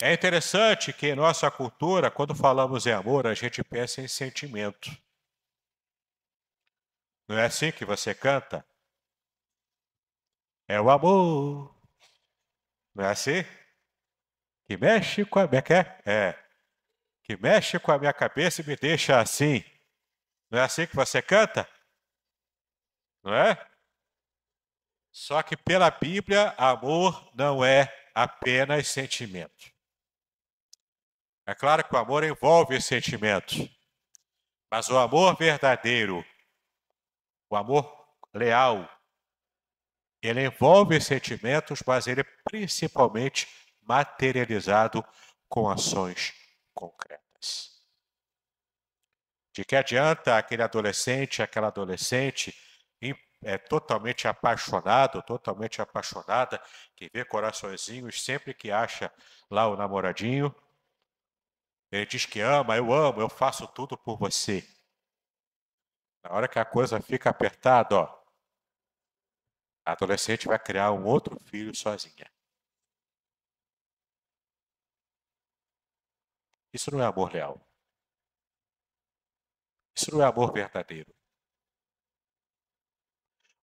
É interessante que em nossa cultura, quando falamos em amor, a gente pensa em sentimento. Não é assim que você canta? É o amor. Não é assim? Que mexe com a minha. É. Que mexe com a minha cabeça e me deixa assim. Não é assim que você canta? Não é? Só que pela Bíblia, amor não é apenas sentimento. É claro que o amor envolve sentimentos, mas o amor verdadeiro, o amor leal, ele envolve sentimentos, mas ele é principalmente materializado com ações concretas. De que adianta aquele adolescente, aquela adolescente é, totalmente apaixonado, totalmente apaixonada, que vê coraçõezinhos sempre que acha lá o namoradinho, ele diz que ama, eu amo, eu faço tudo por você. Na hora que a coisa fica apertada, ó, a adolescente vai criar um outro filho sozinha. Isso não é amor leal. Isso não é amor verdadeiro.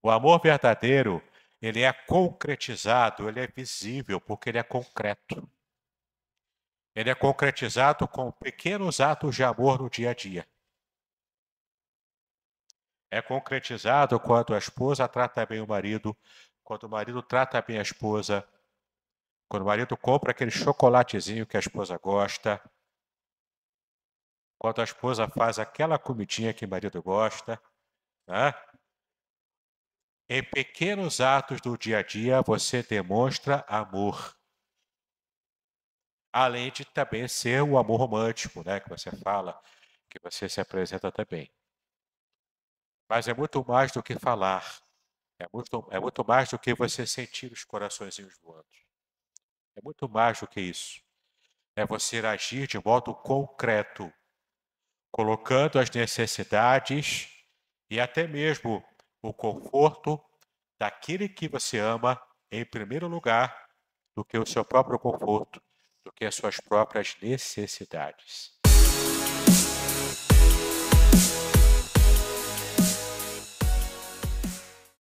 O amor verdadeiro, ele é concretizado, ele é visível, porque ele é concreto. Ele é concretizado com pequenos atos de amor no dia a dia. É concretizado quando a esposa trata bem o marido, quando o marido trata bem a esposa, quando o marido compra aquele chocolatezinho que a esposa gosta, quando a esposa faz aquela comidinha que o marido gosta. Né? Em pequenos atos do dia a dia, você demonstra amor além de também ser o amor romântico, né, que você fala, que você se apresenta também. Mas é muito mais do que falar, é muito, é muito mais do que você sentir os coraçõezinhos voando. É muito mais do que isso. É você agir de modo concreto, colocando as necessidades e até mesmo o conforto daquele que você ama em primeiro lugar do que o seu próprio conforto do que as suas próprias necessidades.